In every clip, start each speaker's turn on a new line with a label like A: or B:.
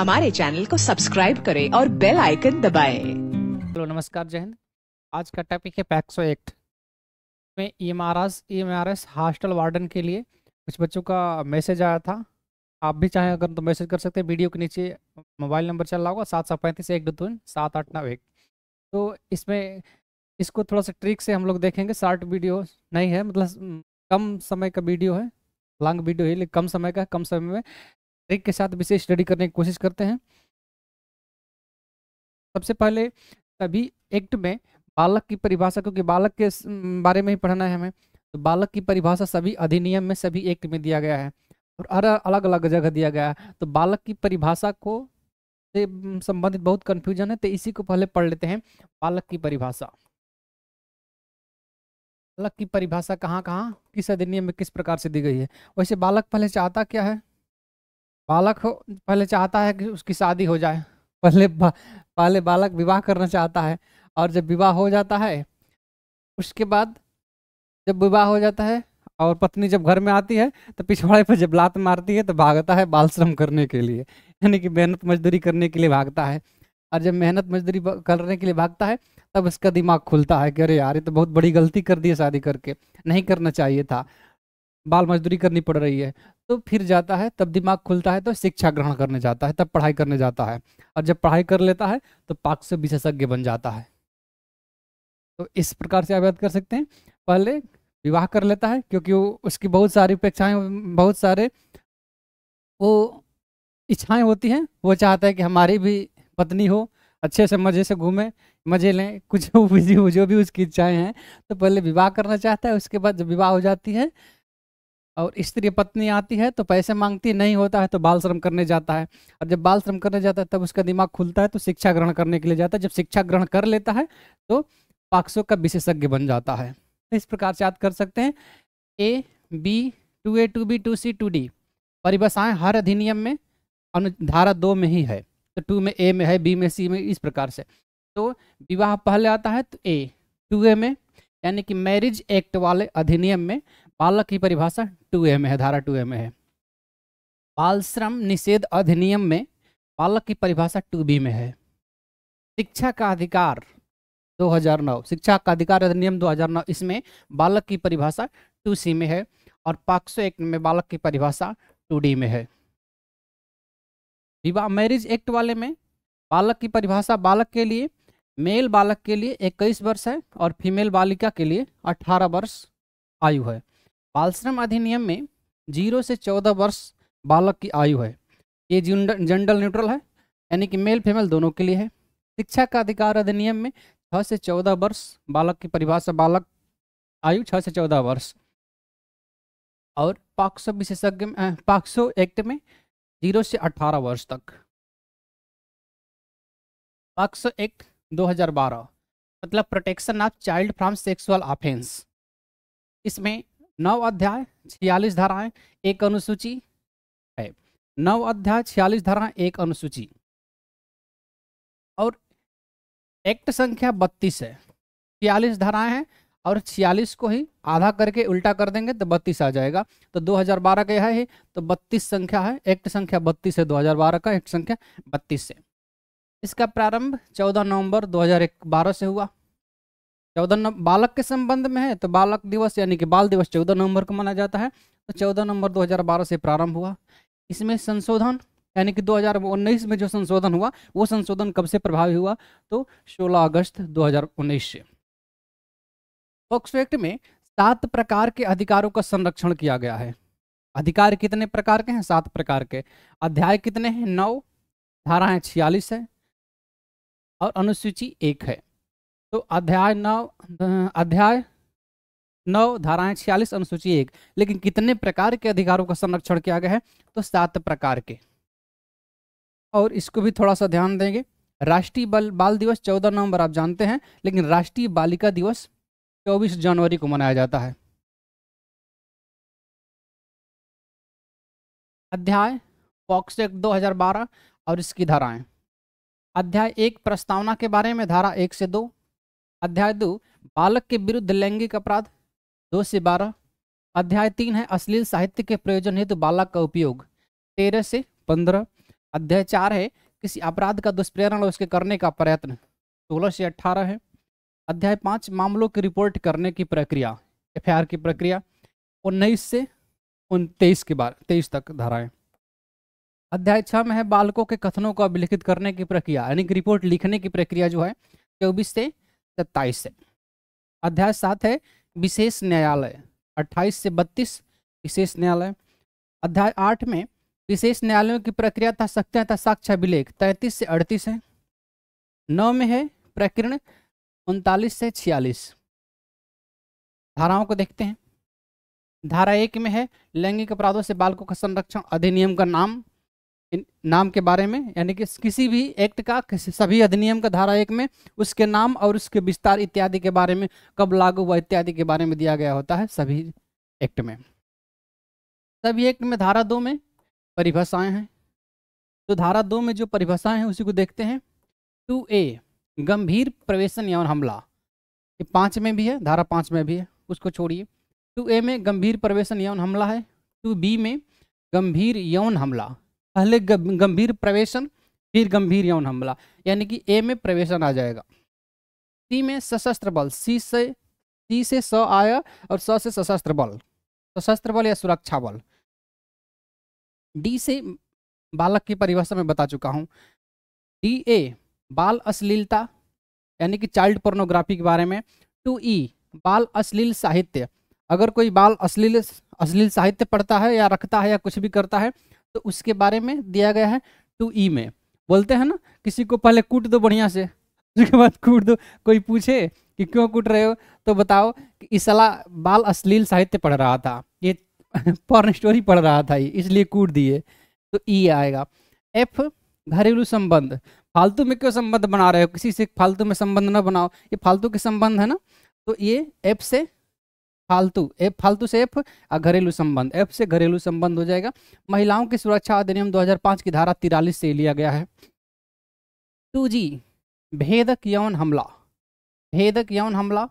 A: हमारे चैनल को सब्सक्राइब करें और बेल आइकन दबाएं। हेलो नमस्कार जय हिंद आज का टॉपिक है पैक्सो एक्ट में E M R S E M R S hostel warden के लिए कुछ बच्चों का मैसेज आया था आप भी चाहें अगर तो मैसेज कर सकते हैं वीडियो के नीचे मोबाइल नंबर चल रहा होगा सात सौ पैंतीस एक दो तीन सात आठ नौ एक तो इसमें इसको थोड़ा सा ट्रिक से हम लोग देखेंगे शॉर्ट वीडियो नहीं है मतलब कम समय का वीडियो है लॉन्ग वीडियो है लेकिन कम समय का कम समय में एक के साथ विशेष स्टडी करने की कोशिश करते हैं सबसे पहले सभी एक्ट में बालक की परिभाषा क्योंकि बालक के बारे में ही पढ़ना है हमें तो बालक की परिभाषा सभी अधिनियम में सभी एक्ट में दिया गया है और अलग अलग जगह दिया गया है तो बालक की परिभाषा को से संबंधित बहुत कन्फ्यूजन है तो इसी को पहले पढ़ लेते हैं बालक की परिभाषा बालक की परिभाषा कहाँ कहाँ किस अधिनियम में किस प्रकार से दी गई है वैसे बालक पहले चाहता क्या है बालक पहले चाहता है कि उसकी शादी हो जाए पहले बा, पहले बालक विवाह करना चाहता है और जब विवाह हो जाता है उसके बाद जब विवाह हो जाता है और पत्नी जब घर में आती है तो पिछवाड़े पर जब लात मारती है तो भागता है बाल श्रम करने के लिए यानी कि मेहनत मजदूरी करने के लिए भागता है और जब मेहनत मजदूरी करने के लिए भागता है तब उसका दिमाग खुलता है कि अरे यार ये तो बहुत बड़ी गलती कर दी है शादी करके नहीं करना चाहिए था बाल मजदूरी करनी पड़ रही है तो फिर जाता है तब दिमाग खुलता है तो शिक्षा ग्रहण करने जाता है तब पढ़ाई करने जाता है और जब पढ़ाई कर लेता है तो पाक से विशेषज्ञ बन जाता है तो इस प्रकार से आप याद कर सकते हैं पहले विवाह कर लेता है क्योंकि उसकी बहुत सारी उपेक्षाएं बहुत सारे वो इच्छाएं होती हैं वो चाहता है कि हमारी भी पत्नी हो अच्छे से मज़े से घूमें मज़े लें कुछ जो भी उसकी इच्छाएं हैं तो पहले विवाह करना चाहता है उसके बाद जब विवाह हो जाती है और स्त्री पत्नी आती है तो पैसे मांगती नहीं होता है तो बाल श्रम करने जाता है और जब बाल श्रम करने जाता है तब उसका दिमाग खुलता है तो शिक्षा ग्रहण करने के लिए जाता है जब शिक्षा ग्रहण कर लेता है तो पाक्सो का विशेषज्ञ बन जाता है तो इस प्रकार से याद कर सकते हैं A B two A two B two C two D परिभाषाएँ हर अधिनियम में अनुधारा दो में ही है तो टू में ए में है बी में सी में इस प्रकार से तो विवाह पहले आता है तो ए टू ए में यानी कि मैरिज एक्ट वाले अधिनियम में बालक की परिभाषा टू ए में है धारा टू ए में है बाल श्रम निषेध अधिनियम में बालक की परिभाषा टू बी में है शिक्षा का अधिकार 2009 शिक्षा का अधिकार अधिनियम 2009 इसमें बालक की परिभाषा टू सी में है और पाक्सो एक्ट में बालक की परिभाषा टू डी में है विवाह मैरिज एक्ट वाले में बालक की परिभाषा बालक के लिए मेल बालक के लिए 21 वर्ष है और फीमेल बालिका के लिए 18 वर्ष आयु है बाल श्रम अधिनियम में जीरो से चौदह वर्ष बालक की आयु है ये जेंडर न्यूट्रल है यानी कि मेल फीमेल दोनों के लिए है शिक्षा का अधिकार अधिनियम में छः से चौदह वर्ष बालक की परिभाषा बालक आयु छः से चौदह वर्ष
B: और पाक्सो विशेषज्ञ पाक्सो एक्ट में जीरो से अठारह वर्ष तक पाक्सो एक्ट 2012 मतलब protection of child from sexual offence इसमें
A: नौ अध्याय छियालीस धाराएं एक अनुसूची है नौ अध्याय छियालीस धाराएं एक अनुसूची और एक्ट संख्या बत्तीस है छियालीस धाराएं हैं और छियालीस को ही आधा करके उल्टा कर देंगे तो बत्तीस आ जाएगा तो 2012 का है तो बत्तीस संख्या है एक्ट संख्या बत्तीस है 2012 का एक्ट संख्या बत्तीस से इसका प्रारंभ 14 नवंबर 2012 से हुआ चौदह बालक के संबंध में है तो बालक दिवस यानी कि बाल दिवस चौदह नवंबर को मनाया जाता है तो चौदह नवंबर 2012 से प्रारंभ हुआ इसमें संशोधन यानी कि 2019 में जो संशोधन हुआ वो संशोधन कब से प्रभावी हुआ तो 16 अगस्त 2019 से पॉक्सो एक्ट में सात प्रकार के अधिकारों का संरक्षण किया गया है अधिकार कितने प्रकार के हैं सात प्रकार के अध्याय कितने हैं नौ धाराएं छियालीस है और अनुसूची एक है तो अध्याय नौ अध्याय नौ धाराएं छियालीस अनुसूची एक लेकिन कितने प्रकार के अधिकारों का संरक्षण किया गया है तो सात प्रकार के और इसको भी थोड़ा सा ध्यान देंगे राष्ट्रीय बाल बाल दिवस चौदह नवंबर आप जानते
B: हैं लेकिन राष्ट्रीय बालिका दिवस चौबीस जनवरी को मनाया जाता है अध्याय पॉक्स एक्ट बारह और इसकी धाराएं अध्याय एक प्रस्तावना के बारे में धारा एक से दो
A: अध्याय दो बालक के विरुद्ध लैंगिक अपराध दो से बारह अध्याय तीन है अश्लील साहित्य के प्रयोजन हेतु तो बालक का उपयोग तेरह से पंद्रह अध्याय चार है किसी अपराध का दुष्प्रेरण और उसके करने का प्रयत्न सोलह से अट्ठारह है अध्याय पाँच मामलों की रिपोर्ट करने की प्रक्रिया एफ की प्रक्रिया उन्नीस से उन तेईस के बाद तेईस तक धाराएं अध्याय छः में है बालकों के कथनों को अभिलिखित करने की प्रक्रिया यानी कि रिपोर्ट लिखने की प्रक्रिया जो है चौबीस से सत्ताईस से अध्याय सात है विशेष न्यायालय अट्ठाईस से बत्तीस विशेष न्यायालय अध्याय आठ में विशेष न्यायालयों की प्रक्रिया था
B: सकते था साक्ष्य अभिलेख तैंतीस से अड़तीस है नौ में है प्रकरण उनतालीस से छियालीस धाराओं को देखते हैं
A: धारा एक में है लैंगिक अपराधों से बालकों का संरक्षण अधिनियम का नाम नाम के बारे में यानी कि किसी भी एक्ट का किसी सभी अधिनियम का धारा एक में उसके नाम और उसके विस्तार इत्यादि के बारे में कब लागू हुआ इत्यादि के बारे में दिया गया होता है सभी एक्ट में सभी एक्ट में धारा दो में परिभाषाएं हैं तो धारा दो में जो परिभाषाएं हैं उसी को देखते हैं टू ए गंभीर प्रवेशन यौन हमला ये पाँच में भी है धारा पाँच में भी है उसको छोड़िए टू ए में गंभीर प्रवेशन यौन हमला है टू बी में गंभीर यौन हमला पहले गंभीर प्रवेशन फिर गंभीर यौन हमला यानी कि ए में प्रवेशन आ जाएगा सी में सशस्त्र बल सी से सी से स आया और स से सशस्त्र बल सशस्त्र बल या सुरक्षा बल डी से बालक की परिभाषा में बता चुका हूँ डी ए बाल अश्लीलता यानी कि चाइल्ड पोर्नोग्राफी के बारे में टू ई e, बाल अश्लील साहित्य अगर कोई बाल अश्लील अश्लील साहित्य पढ़ता है या रखता है या कुछ भी करता है तो उसके बारे में दिया गया है टू ई e में बोलते हैं ना किसी को पहले कूट दो बढ़िया से उसके बाद कूट दो कोई पूछे कि क्यों कूट रहे हो तो बताओ कि इसला बाल अश्लील साहित्य पढ़ रहा था ये पॉर्न स्टोरी पढ़ रहा था ये इसलिए कूट दिए तो ई e आएगा एफ घरेलू संबंध फालतू में क्यों संबंध बना रहे हो किसी से फालतू में संबंध ना बनाओ ये फालतू के संबंध है ना तो ये एफ से फालतू एफ फालतू से एफ और घरेलू संबंध एफ से घरेलू संबंध हो जाएगा महिलाओं की सुरक्षा अधिनियम 2005 की धारा तिरालीस से लिया गया है टू जी भेदक यौन हमला भेदक यौन हमला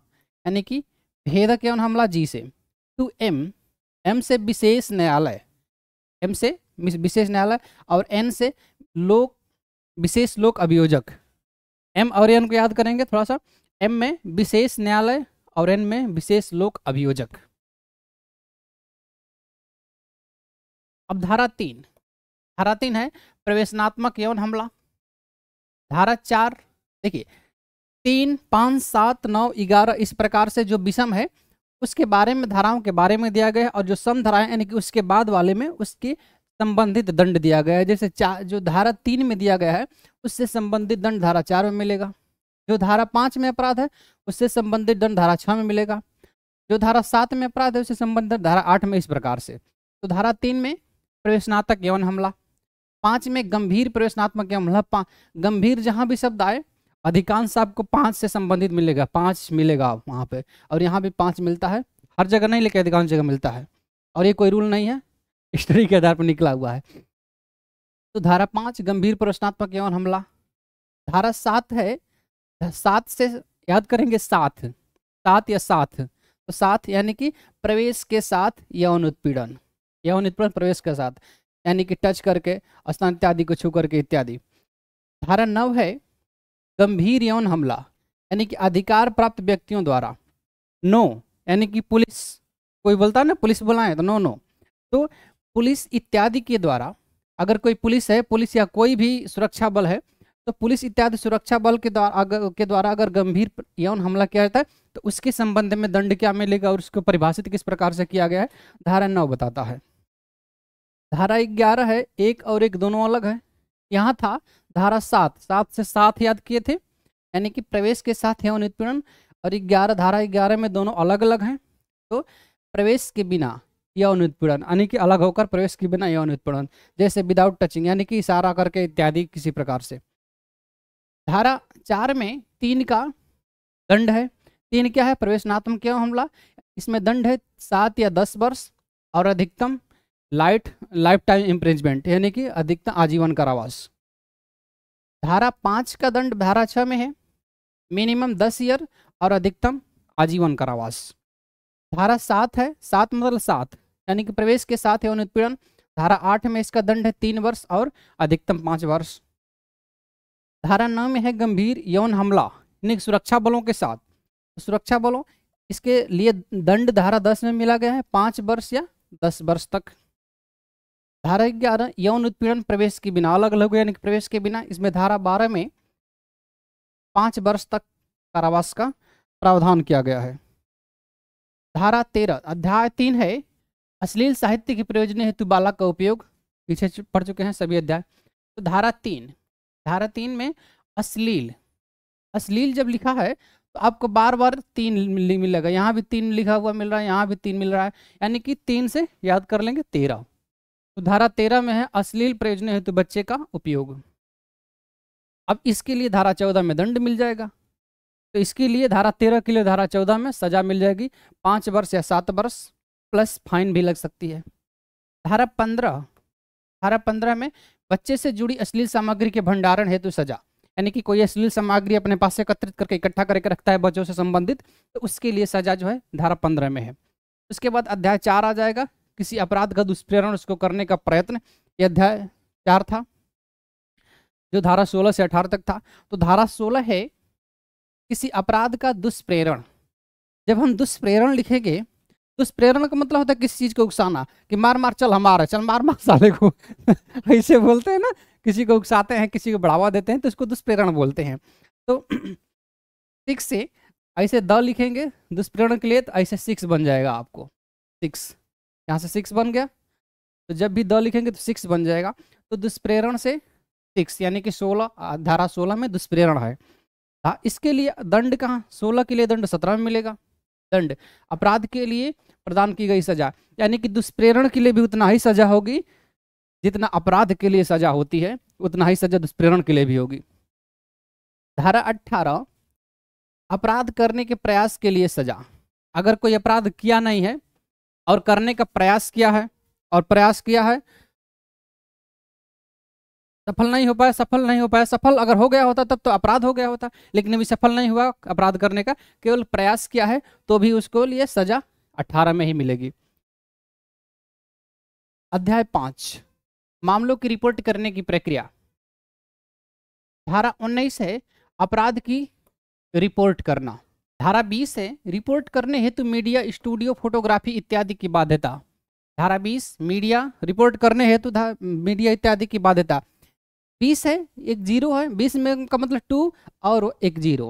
A: यानी कि भेदक यौन हमला जी से टू एम एम से विशेष न्यायालय एम से विशेष न्यायालय और एन से लोक विशेष लोक अभियोजक एम और एन को याद करेंगे थोड़ा सा
B: एम में विशेष न्यायालय और एन में विशेष लोक अभियोजक अब धारा तीन धारा तीन है प्रवेशनात्मक यौन हमला धारा चार देखिए तीन
A: पाँच सात नौ ग्यारह इस प्रकार से जो विषम है उसके बारे में धाराओं के बारे में दिया गया है और जो सम धारा है यानी कि उसके बाद वाले में उसके संबंधित दंड दिया गया है जैसे चार जो धारा तीन में दिया गया है उससे संबंधित दंड धारा चार में मिलेगा जो धारा पांच में अपराध है उससे संबंधित दंड धारा छह में मिलेगा जो धारा सात में अपराध है उससे संबंधित धारा आठ में इस प्रकार से तो धारा तीन में प्रवेशनात्मक यौन हमला पांच में गंभीर प्रवेशनात्मक यौन हमला गंभीर जहां भी शब्द आए अधिकांश आपको पांच से संबंधित मिलेगा पांच मिलेगा वहां पे और यहाँ भी पांच मिलता है हर जगह नहीं लेकिन अधिकांश जगह मिलता है और ये कोई रूल नहीं है हिस्ट्री के आधार पर निकला हुआ है तो धारा पांच गंभीर प्रश्नात्मक यौन हमला धारा सात है सात से याद करेंगे साथ सात या साथ तो साथ यानी कि प्रवेश के साथ यौन उत्पीड़न यौन उत्पीड़न प्रवेश के साथ यानी कि टच करके स्नान इत्यादि को छू करके इत्यादि धारा नव है गंभीर यौन हमला यानी कि अधिकार प्राप्त व्यक्तियों द्वारा नो यानी कि पुलिस कोई बोलता है ना पुलिस बुलाएं तो नो नो तो पुलिस इत्यादि के द्वारा अगर कोई पुलिस है पुलिस या कोई भी सुरक्षा बल है तो पुलिस इत्यादि सुरक्षा बल के द्वारा अगर के द्वारा अगर गंभीर यौन हमला किया जाता है तो उसके संबंध में दंड क्या मिलेगा और उसको परिभाषित किस प्रकार से किया गया है धारा नौ बताता है धारा ग्यारह है एक और एक दोनों अलग है यहाँ था धारा सात सात से सात याद किए थे यानी कि प्रवेश के साथ यौन उत्पीड़न और ग्यारह धारा ग्यारह में दोनों अलग अलग हैं तो प्रवेश के बिना यौन उत्पीड़न यानी कि अलग होकर प्रवेश के बिना यौन उत्पीड़न जैसे विदाउट टचिंग यानी कि इशारा करके इत्यादि किसी प्रकार से धारा चार में तीन का दंड है तीन क्या है प्रवेशनात्मक हमला इसमें दंड है सात या दस वर्ष और अधिकतम लाइट लाइफ टाइम इम्प्रेजमेंट यानी कि अधिकतम आजीवन कारावास धारा पाँच का दंड धारा छः में है मिनिमम दस ईयर और अधिकतम आजीवन कारावास धारा सात है सात मतलब सात यानी कि प्रवेश के साथ है उत्पीड़न धारा आठ में इसका दंड है तीन वर्ष और अधिकतम पाँच वर्ष धारा नौ में है गंभीर यौन हमला निक सुरक्षा बलों के साथ सुरक्षा बलों इसके लिए दंड धारा दस में मिला गया है पाँच वर्ष या दस वर्ष तक धारा ग्यारह यौन उत्पीड़न प्रवेश के बिना अलग अलग यानी प्रवेश के बिना इसमें धारा बारह में पाँच वर्ष तक कारावास का प्रावधान किया गया है धारा तेरह अध्याय तीन है अश्लील साहित्य के प्रयोजन हेतु बालक का उपयोग पीछे पढ़ चुके हैं सभी अध्याय तो धारा तीन धारा तीन में अश्लील अश्लील जब लिखा है तो आपको बार बार तीन मिलेगा यहाँ भी तीन लिखा हुआ मिल रहा है यहाँ भी तीन मिल रहा है यानी कि तीन से याद कर लेंगे तेरह तो धारा तेरह में है अश्लील प्रयोजन हेतु बच्चे का उपयोग अब इसके लिए धारा चौदह में दंड मिल जाएगा तो इसके लिए धारा तेरह के लिए धारा चौदह में सजा मिल जाएगी पाँच वर्ष या सात वर्ष प्लस फाइन भी लग सकती है धारा पंद्रह धारा पंद्रह में बच्चे से जुड़ी अश्लील सामग्री के भंडारण हेतु सजा यानी कि कोई अश्लील सामग्री अपने पास एकत्रित करके इकट्ठा करके रखता है बच्चों से संबंधित तो उसके लिए सजा जो है धारा पंद्रह में है उसके बाद अध्याय चार आ जाएगा किसी अपराध का दुष्प्रेरण उसको करने का प्रयत्न ये अध्याय चार था जो धारा सोलह से अठारह तक था तो धारा सोलह है किसी अपराध का दुष्प्रेरण जब हम दुष्प्रेरण लिखेंगे तो इस प्रेरण का मतलब होता है किसी चीज़ को उकसाना कि मार मार चल हमारे चल मार मार साले को ऐसे बोलते हैं ना किसी को उकसाते हैं किसी को बढ़ावा देते हैं तो इसको दुष्प्रेरण बोलते हैं तो सिक्स से ऐसे द लिखेंगे दुष्प्रेरण के लिए तो ऐसे सिक्स बन जाएगा आपको सिक्स यहाँ से सिक्स बन गया तो जब भी द लिखेंगे तो सिक्स बन जाएगा तो दुष्प्रेरण से सिक्स यानी कि सोलह धारा सोलह में दुष्प्रेरण है हाँ, इसके लिए दंड कहाँ सोलह के लिए दंड सत्रह में मिलेगा दंड अपराध के लिए प्रदान की गई सजा यानी कि दुष्प्रेरण के लिए भी उतना ही सजा होगी जितना अपराध के लिए सजा होती है उतना ही सजा दुष्प्रेरण के लिए भी होगी धारा अट्ठारह अपराध करने के प्रयास के लिए सजा अगर कोई अपराध किया नहीं है और करने का प्रयास किया है और प्रयास किया है सफल नहीं हो पाया सफल नहीं हो पाया सफल अगर हो गया होता तब तो अपराध हो गया होता लेकिन अभी सफल नहीं हुआ अपराध करने का केवल प्रयास किया है तो भी उसको लिए सजा अठारह में ही मिलेगी
B: अध्याय पांच मामलों की रिपोर्ट करने की प्रक्रिया धारा उन्नीस है अपराध की रिपोर्ट
A: करना धारा बीस है रिपोर्ट करने हेतु मीडिया स्टूडियो फोटोग्राफी इत्यादि की बाध्यता धारा बीस मीडिया रिपोर्ट करने हेतु मीडिया इत्यादि की बाध्यता बीस है एक जीरो है बीस में का मतलब टू और एक जीरो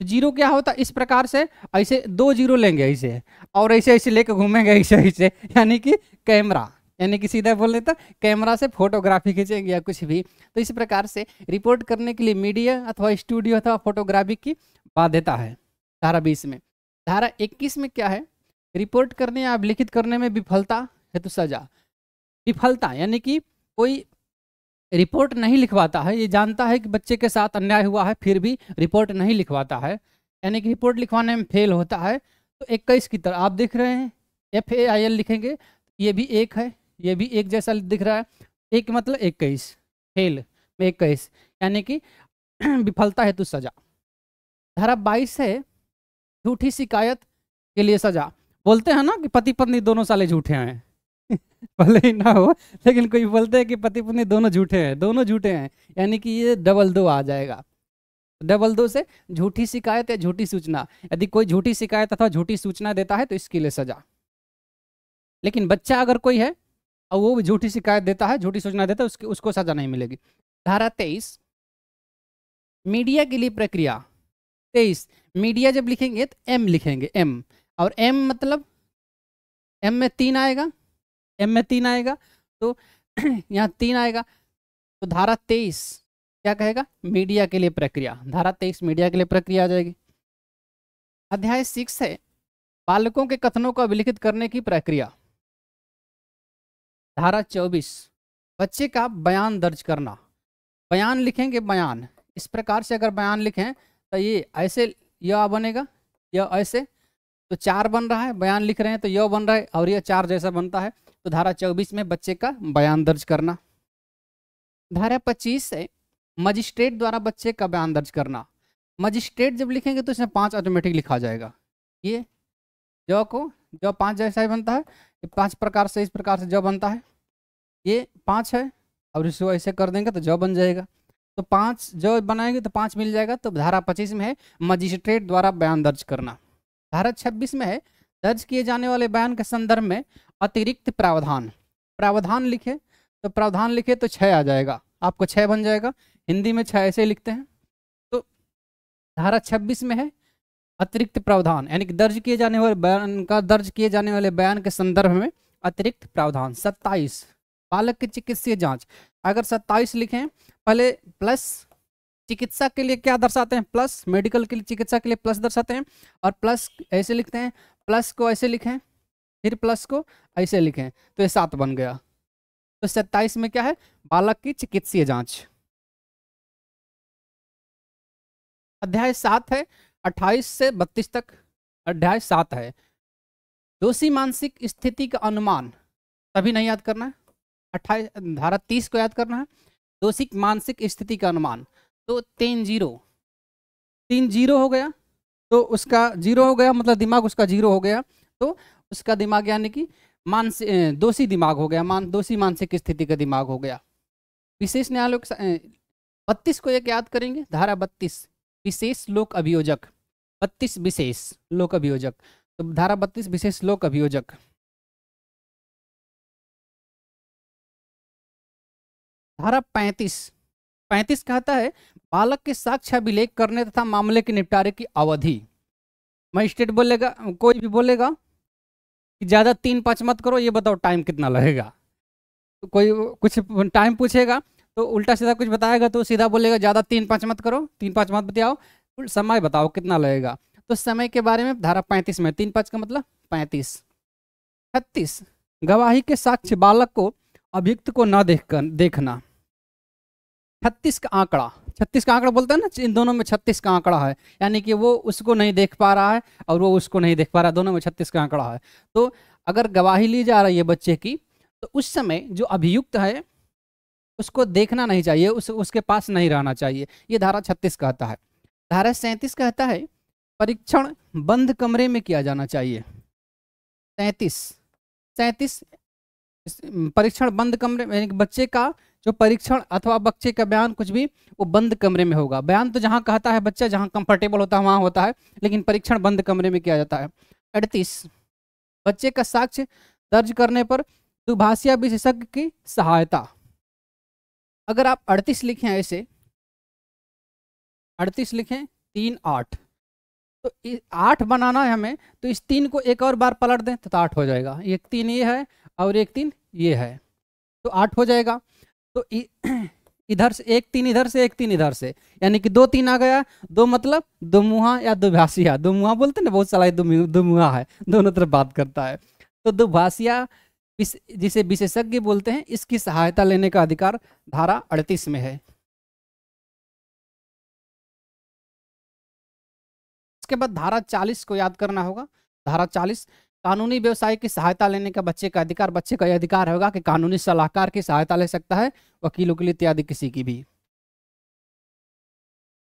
A: तो जीरो क्या होता इस प्रकार से ऐसे दो जीरो लेंगे ऐसे और ऐसे ऐसे लेके घूमेंगे ऐसे ऐसे यानी कि कैमरा यानी कि सीधा बोल देता कैमरा से फोटोग्राफी खींचेंगे या कुछ भी तो इस प्रकार से रिपोर्ट करने के लिए मीडिया अथवा स्टूडियो अथवा फोटोग्राफी की बाध्यता है धारा बीस में धारा इक्कीस में क्या है रिपोर्ट करने या लिखित करने में विफलता है तो सजा विफलता यानी कि कोई रिपोर्ट नहीं लिखवाता है ये जानता है कि बच्चे के साथ अन्याय हुआ है फिर भी रिपोर्ट नहीं लिखवाता है यानी कि रिपोर्ट लिखवाने में फेल होता है तो इक्कीस की तरह आप देख रहे हैं एफ ए आई एल लिखेंगे ये भी एक है ये भी एक जैसा दिख रहा है एक मतलब इक्कीस फेल में इक्कीस यानी कि विफलता हेतु सजा धारा बाईस है झूठी शिकायत के लिए सजा बोलते हैं ना कि पति पत्नी दोनों साले झूठे हैं भले ही ना हो लेकिन कोई बोलते हैं कि पति पत्नी दोनों झूठे हैं दोनों झूठे हैं यानी कि ये डबल दो आ जाएगा डबल दो से झूठी शिकायत या झूठी सूचना यदि कोई झूठी शिकायत अथवा झूठी सूचना देता है तो इसके लिए सजा लेकिन बच्चा अगर कोई है और वो भी झूठी शिकायत देता है झूठी सूचना देता है उसकी उसको सजा नहीं मिलेगी धारा तेईस मीडिया के लिए प्रक्रिया तेईस मीडिया जब लिखेंगे तो एम लिखेंगे एम और एम मतलब एम में तीन आएगा एम में तीन आएगा तो यहाँ तीन आएगा तो धारा तेईस क्या कहेगा मीडिया के लिए प्रक्रिया धारा तेईस मीडिया के लिए प्रक्रिया आ जाएगी
B: अध्याय सिक्स है बालकों के कथनों को अभिलिखित करने की प्रक्रिया धारा चौबीस बच्चे का बयान दर्ज करना
A: बयान लिखेंगे बयान इस प्रकार से अगर बयान लिखें तो ये ऐसे यह बनेगा यह ऐसे तो चार बन रहा है बयान लिख रहे हैं तो यह बन रहा है और यह चार जैसा बनता है तो धारा चौबीस में बच्चे का बयान दर्ज करना धारा पच्चीस से मजिस्ट्रेट द्वारा बच्चे का बयान दर्ज करना मजिस्ट्रेट जब लिखेंगे तो इसमें पांच ऑटोमेटिक लिखा जाएगा ये ज को ज पांच जैसा ही बनता है पांच प्रकार से इस प्रकार से ज बनता है ये पांच है और इसको ऐसे कर देंगे तो ज बन जाएगा तो पांच ज बनाएंगे तो पांच मिल जाएगा तो धारा पच्चीस में है मजिस्ट्रेट द्वारा बयान दर्ज करना धारा छब्बीस में है दर्ज किए जाने वाले बयान के संदर्भ में अतिरिक्त प्रावधान प्रावधान लिखे तो प्रावधान लिखे तो छः आ जाएगा आपको छः बन जाएगा हिंदी में छः ऐसे लिखते हैं तो धारा छब्बीस में है अतिरिक्त प्रावधान यानी कि दर्ज किए जाने वाले बयान का दर्ज किए जाने वाले बयान के संदर्भ में अतिरिक्त प्रावधान सत्ताईस बालक की चिकित्सीय जांच अगर सत्ताईस लिखें पहले प्लस चिकित्सा के लिए क्या दर्शाते हैं प्लस मेडिकल के लिए चिकित्सा के लिए प्लस दर्शाते हैं और प्लस ऐसे लिखते हैं प्लस को ऐसे लिखें फिर प्लस को ऐसे
B: लिखें तो ये सात बन गया तो सत्ताईस में क्या है बालक की चिकित्सीय जांच अध्याय सात है अट्ठाईस से बत्तीस तक अध्याय सात है दोषी मानसिक स्थिति का अनुमान
A: तभी नहीं याद करना है अट्ठाईस धारा तीस को याद करना है दोषी मानसिक स्थिति का अनुमान तो तीन जीरो तीन जीरो हो गया तो उसका जीरो हो गया मतलब दिमाग उसका जीरो हो गया तो उसका दिमाग यानी कि मानसिक दोषी दिमाग हो गया मान दोषी मानसिक स्थिति का दिमाग हो गया विशेष न्यायालय बत्तीस को एक याद करेंगे धारा बत्तीस विशेष लोक अभियोजक बत्तीस
B: विशेष लोक अभियोजक तो धारा बत्तीस विशेष लोक अभियोजक धारा पैंतीस पैंतीस कहता है बालक के साक्ष्य अभिलेख करने तथा मामले के निपटारे की अवधि
A: मजिस्ट्रेट बोलेगा कोई भी बोलेगा ज़्यादा तीन पाँच मत करो ये बताओ टाइम कितना लगेगा तो कोई कुछ टाइम पूछेगा तो उल्टा सीधा कुछ बताएगा तो सीधा बोलेगा ज़्यादा तीन पाँच मत करो तीन पाँच मत बताओ समय बताओ कितना लगेगा तो समय के बारे में धारा पैंतीस में तीन पाँच का मतलब पैंतीस छत्तीस गवाही के साक्ष्य बालक को अभियुक्त को न देख कर देखना छत्तीस का आंकड़ा छत्तीस का आंकड़ा बोलता है ना इन दोनों में छत्तीस का आंकड़ा है यानी कि वो उसको नहीं देख पा रहा है और वो उसको नहीं देख पा रहा दोनों में छत्तीस का आंकड़ा है तो अगर गवाही ली जा रही है बच्चे की तो उस समय जो अभियुक्त है उसको देखना नहीं चाहिए उस उसके पास नहीं रहना चाहिए ये धारा छत्तीस कहता है धारा सैंतीस कहता है परीक्षण बंद कमरे में किया जाना चाहिए सैंतीस सैंतीस परीक्षण बंद कमरे में बच्चे का जो परीक्षण अथवा बच्चे का बयान कुछ भी वो बंद कमरे में होगा बयान तो जहाँ कहता है बच्चा जहाँ कंफर्टेबल होता है वहाँ होता है लेकिन परीक्षण बंद कमरे में किया जाता है अड़तीस बच्चे का साक्ष्य दर्ज करने
B: पर दुभाषिया विशेषज्ञ की सहायता अगर आप अड़तीस लिखें ऐसे अड़तीस लिखें तीन आठ तो
A: आठ बनाना है हमें तो इस तीन को एक और बार पलट दें तो, तो आठ हो जाएगा एक तीन ये है और एक तीन ये है तो आठ हो जाएगा तो इधर से एक तीन इधर से एक तीन इधर से यानी कि दो तीन आ गया दो मतलब दो मुहा या दुभाषिया दो मुहा बोलते ना बहुत सारा दो मुहा है दोनों तरफ बात करता है तो दुभाषिया
B: जिसे विशेषज्ञ बोलते हैं इसकी सहायता लेने का अधिकार धारा अड़तीस में है इसके बाद धारा चालीस को याद करना होगा धारा चालीस कानूनी व्यवसाय की सहायता लेने का बच्चे का अधिकार
A: बच्चे का यह अधिकार होगा कि कानूनी सलाहकार की सहायता ले सकता है वकीलों के लिए इत्यादि किसी की भी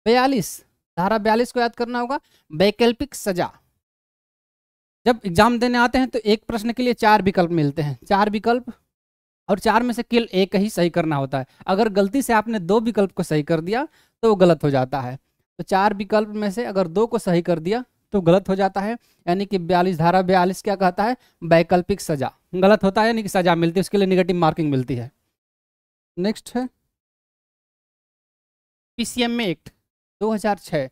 B: बयालीस धारा बयालीस को याद करना होगा वैकल्पिक सजा जब एग्जाम देने आते हैं तो एक प्रश्न के लिए चार विकल्प मिलते हैं
A: चार विकल्प और चार में से केवल एक ही सही करना होता है अगर गलती से आपने दो विकल्प को सही कर दिया तो वो गलत हो जाता है तो चार विकल्प में से अगर दो को सही कर दिया तो गलत हो जाता है यानी कि बयालीस धारा बयालीस क्या कहता है वैकल्पिक सजा गलत होता
B: है यानी कि सजा मिलती है उसके लिए निगेटिव मार्किंग मिलती है नेक्स्ट है पीसीएमए एक्ट 2006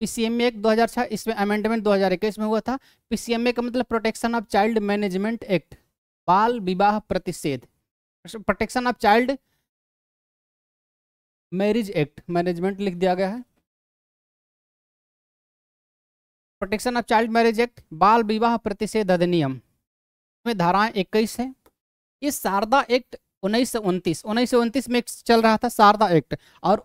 B: पीसीएमए एक्ट 2006 इसमें
A: अमेंडमेंट 2021 में हुआ था पीसीएमए का मतलब protection of child management act
B: बाल विवाह प्रतिषेध protection of child marriage act management लिख दिया गया है protection of child marriage act बाल विवाह प्रतिषेध अधिनियम में धाराएं इक्कीस
A: है ये शारदा एक्ट उन्नीस सौ में चल रहा था शारदा एक्ट और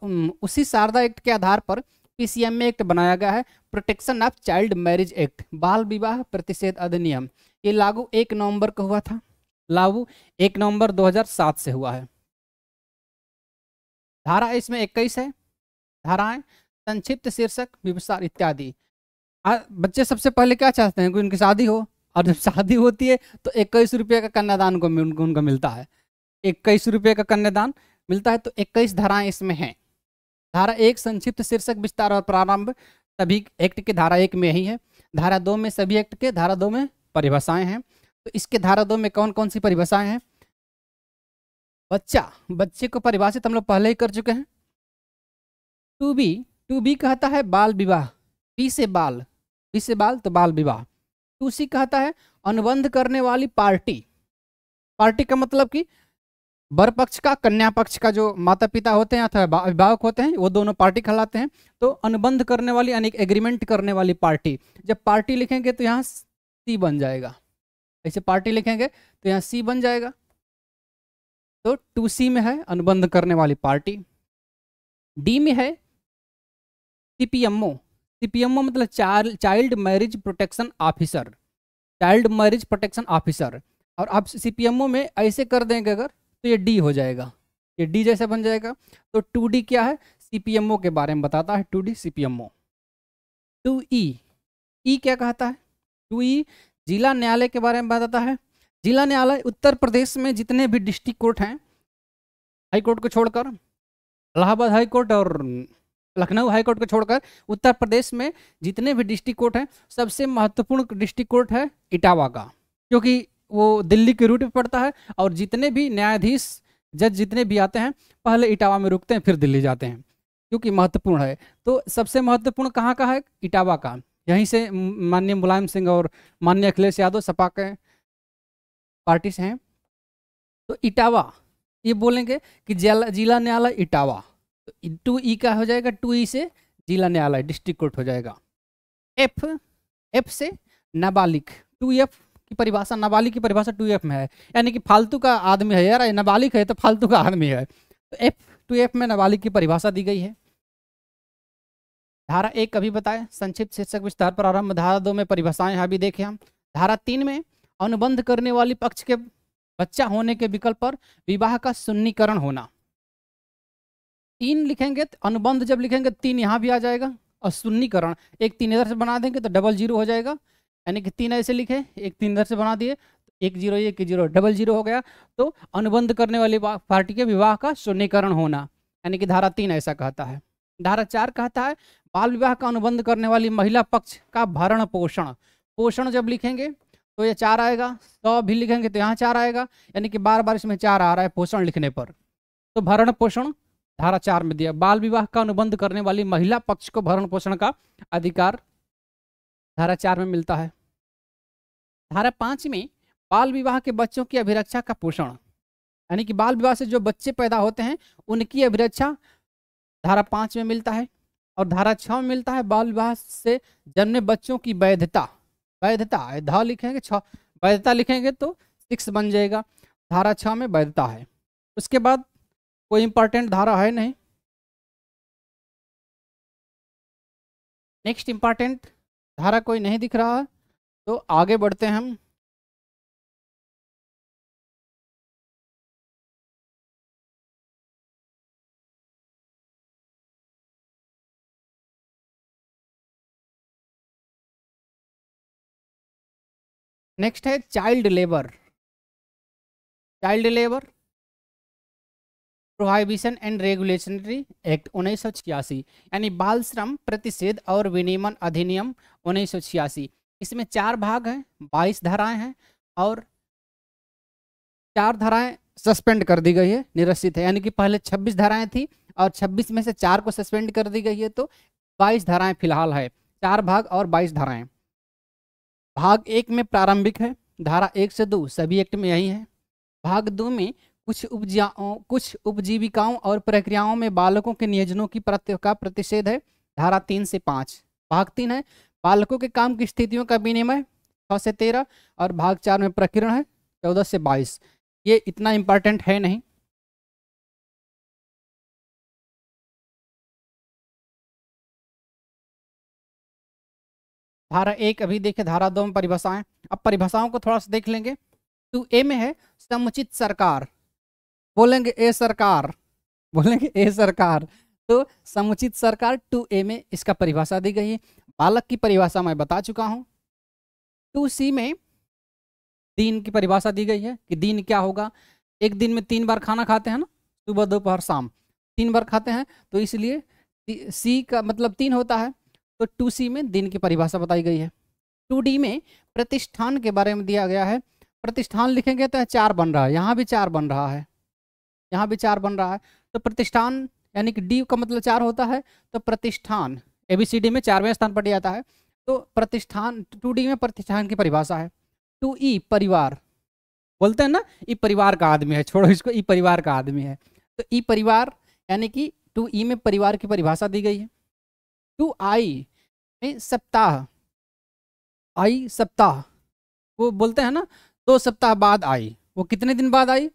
A: उसी शारदा एक्ट के आधार पर पीसीएमए एक्ट बनाया गया है protection of child marriage act बाल विवाह प्रतिषेध अधिनियम ये लागू एक नवंबर को हुआ था
B: लागू एक नवंबर 2007 से हुआ है धारा इसमें इक्कीस है धाराएं संक्षिप्त शीर्षक विस्तार इत्यादि
A: आ, बच्चे सबसे पहले क्या चाहते हैं कि उनकी शादी हो और जब शादी होती है तो इक्कीस रुपये का कन्यादान को उनको उनको मिलता है इक्कीस रुपये का कन्यादान मिलता है तो इक्कीस धाराएं इसमें हैं धारा एक संक्षिप्त शीर्षक विस्तार और प्रारंभ सभी एक्ट के धारा एक में ही है धारा दो में सभी एक्ट के धारा दो में परिभाषाएं हैं तो इसके धारा दो में कौन कौन
B: सी परिभाषाएं हैं बच्चा बच्चे को परिभाषित हम लोग पहले ही कर चुके हैं टू बी टू बी कहता है बाल विवाह पी से बाल
A: किससे बाल तो बाल विवाह तो उसी कहता है अनुबंध करने वाली पार्टी पार्टी का मतलब कि वर पक्ष का कन्या पक्ष का जो माता पिता होते हैं अथवा अभिभावक होते हैं वो दोनों पार्टी कहलाते हैं तो अनुबंध करने वाली यानी एग्रीमेंट करने वाली पार्टी जब पार्टी लिखेंगे तो यहाँ सी बन जाएगा ऐसे पार्टी लिखेंगे तो यहाँ
B: सी बन जाएगा तो टू सी में है अनुबंध करने वाली पार्टी डी में है सीपीएमओ सीपीएमओ मतलब
A: child marriage protection officer child marriage protection officer और आप सीपीएमओ में ऐसे कर देंगे अगर तो ये डी हो जाएगा ये डी जैसा बन जाएगा तो टू डी क्या है सीपीएमओ के बारे में बताता है two D CPMO two E E क्या कहता है टू ई e जिला न्यायालय के बारे में बताता है जिला न्यायालय उत्तर प्रदेश में जितने भी डिस्ट्रिक्ट कोर्ट हैं हाई कोर्ट को छोड़कर इलाहाबाद हाई कोर्ट और लखनऊ हाईकोर्ट को छोड़कर उत्तर प्रदेश में जितने भी डिस्ट्रिक्ट कोर्ट हैं सबसे महत्वपूर्ण डिस्ट्रिक्ट कोर्ट है इटावा का क्योंकि वो दिल्ली के रूट पर पड़ता है और जितने भी न्यायाधीश जज जितने भी आते हैं पहले इटावा में रुकते हैं फिर दिल्ली जाते हैं क्योंकि महत्वपूर्ण है तो सबसे महत्वपूर्ण कहाँ का है इटावा का यहीं से माननीय मुलायम सिंह और माननीय अखिलेश यादव सपा के पार्टी से हैं तो इटावा ये बोलेंगे कि जिला न्यायालय इटावा टू ई का हो जाएगा टू ई से जिला न्यायालय डिस्ट्रिक्ट कोर्ट हो जाएगा एफ एफ से नाबालिग टू एफ की परिभाषा नाबालिग की परिभाषा टू एफ में है यानी कि फालतू का आदमी है यार नाबालिग है तो फालतू का आदमी है तो एफ टू एफ में नाबालिग की परिभाषा दी गई है धारा एक कभी बताए संक्षिप्त शीर्षक विस्तार प्रारंभ धारा दो में परिभाषाएं अभी देखे हम धारा तीन में अनुबंध करने वाली पक्ष के बच्चा होने के विकल्प पर विवाह का सुन्नीकरण होना तीन लिखेंगे अनुबंध जब लिखेंगे तीन यहाँ भी आ जाएगा और सुन्नीकरण एक तीन इधर से बना देंगे तो डबल जीरो हो जाएगा यानी कि तीन ऐसे लिखे एक तीन इधर से बना दिए तो एक जीरो एक जीरो डबल जीरो हो गया तो अनुबंध करने वाली पार्टी के विवाह का शून्यकरण होना यानी कि धारा तीन ऐसा कहता है धारा चार कहता है बाल विवाह का अनुबंध करने वाली महिला पक्ष का भरण पोषण पोषण जब लिखेंगे तो ये चार आएगा सौ भी लिखेंगे तो यहाँ चार आएगा यानी कि बार बार इसमें चार आ रहा है पोषण लिखने पर तो भरण पोषण धारा चार में दिया बाल विवाह का अनुबंध करने वाली महिला पक्ष को भरण पोषण का अधिकार धारा चार में मिलता है धारा पांच में बाल विवाह के बच्चों की अभिरक्षा का पोषण यानी कि बाल विवाह से जो बच्चे पैदा होते हैं उनकी अभिरक्षा धारा पाँच में मिलता है और धारा छ में मिलता है बाल विवाह से जन्मे बच्चों की वैधता वैधता ध लिखेंगे छ वैधता लिखेंगे तो सिक्स बन जाएगा
B: धारा छ में वैधता है उसके बाद कोई इंपॉर्टेंट धारा है नहीं नेक्स्ट इंपॉर्टेंट धारा कोई नहीं दिख रहा तो आगे बढ़ते हैं हम नेक्स्ट है child labour child labour prohibition and regulation
A: act उन्नीस यानी बाल श्रम प्रतिषेध और विनियमन अधिनियम उन्नीस इसमें चार भाग हैं बाईस धाराएं हैं और चार धाराएं सस्पेंड कर दी गई है निरस्त है यानी कि पहले 26 धाराएं थी और 26 में से चार को सस्पेंड कर दी गई है तो 22 धाराएं फिलहाल है चार भाग और 22 धाराएं भाग एक में प्रारंभिक है धारा एक से दो सभी एक्ट में यही है भाग दो में कुछ उपजाओं कुछ उपजीविकाओं और प्रक्रियाओं में बालकों के नियोजनों की प्रत्य का प्रतिषेध है धारा तीन से पाँच भाग तीन है बालकों के
B: काम की स्थितियों का विनिमय छः से तेरह और भाग चार में प्रकरण है चौदह से बाईस ये इतना इम्पॉर्टेंट है नहीं धारा एक अभी देखे धारा दो में परिभाषाएं अब परिभाषाओं को थोड़ा सा देख लेंगे टू ए में है
A: समुचित सरकार बोलेंगे ए सरकार बोलेंगे ए सरकार तो समुचित सरकार टू ए में इसका परिभाषा दी गई है बालक की परिभाषा मैं बता चुका हूं टू सी में दिन की परिभाषा दी गई है कि दिन क्या होगा एक दिन में तीन बार खाना खाते हैं ना सुबह दोपहर शाम तीन बार खाते हैं तो इसलिए सी का मतलब तीन होता है तो टू सी में दिन की परिभाषा बताई गई है टू डी में प्रतिष्ठान के बारे में दिया गया है प्रतिष्ठान लिखेंगे तो चार बन रहा है यहाँ भी चार बन रहा है यहाँ भी चार बन रहा है तो प्रतिष्ठान यानी कि डी का मतलब चार होता है तो प्रतिष्ठान ए बी सी डी में चारवें स्थान पर आता है तो प्रतिष्ठान टू डी में प्रतिष्ठान की परिभाषा है टू ई e, परिवार बोलते हैं ना ई परिवार का आदमी है छोड़ो इसको ई परिवार का आदमी है तो ई परिवार यानी कि टू ई e में परिवार की परिभाषा दी गई है टू आई में सप्ताह आई सप्ताह वो बोलते हैं ना दो सप्ताह बाद आई वो कितने दिन बाद आई